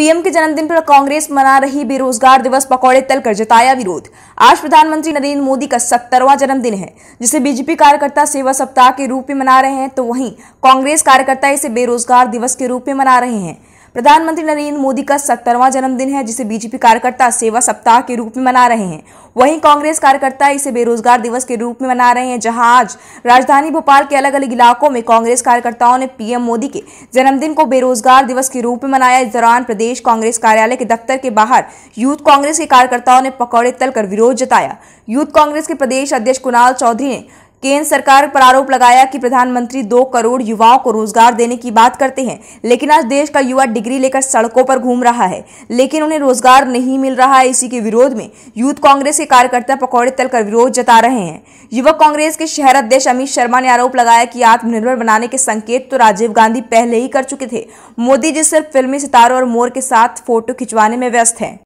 PM के जन्मदिन पर कांग्रेस मना रही बेरोजगार दिवस पकौड़े तल कर जताया विरोध आज प्रधानमंत्री नरेंद्र मोदी का सत्तरवा जन्मदिन है जिसे बीजेपी कार्यकर्ता सेवा सप्ताह के रूप में मना रहे हैं तो वहीं कांग्रेस कार्यकर्ता इसे बेरोजगार दिवस के रूप में मना रहे हैं प्रधानमंत्री नरेंद्र मोदी का सत्तरवां जन्मदिन है जिसे बीजेपी कार्यकर्ता सेवा सप्ताह के रूप में मना रहे हैं वहीं कांग्रेस कार्यकर्ता इसे बेरोजगार दिवस के रूप में मना रहे हैं जहां आज राजधानी भोपाल के अलग अलग इलाकों में कांग्रेस कार्यकर्ताओं ने पीएम मोदी के जन्मदिन को बेरोजगार दिवस के रूप में मनाया इस दौरान प्रदेश कांग्रेस कार्यालय के दफ्तर के बाहर यूथ कांग्रेस के कार्यकर्ताओं ने पकौड़े तलकर विरोध जताया यूथ कांग्रेस के प्रदेश अध्यक्ष कुणाल चौधरी ने केंद्र सरकार पर आरोप लगाया कि प्रधानमंत्री दो करोड़ युवाओं को रोजगार देने की बात करते हैं लेकिन आज देश का युवा डिग्री लेकर सड़कों पर घूम रहा है लेकिन उन्हें रोजगार नहीं मिल रहा है इसी के विरोध में यूथ कांग्रेस के कार्यकर्ता पकौड़े तल कर विरोध जता रहे हैं युवक कांग्रेस के शहर अध्यक्ष अमित शर्मा ने आरोप लगाया कि आत्मनिर्भर बनाने के संकेत तो राजीव गांधी पहले ही कर चुके थे मोदी जी सिर्फ फिल्मी सितारों और मोर के साथ फोटो खिंचवाने में व्यस्त हैं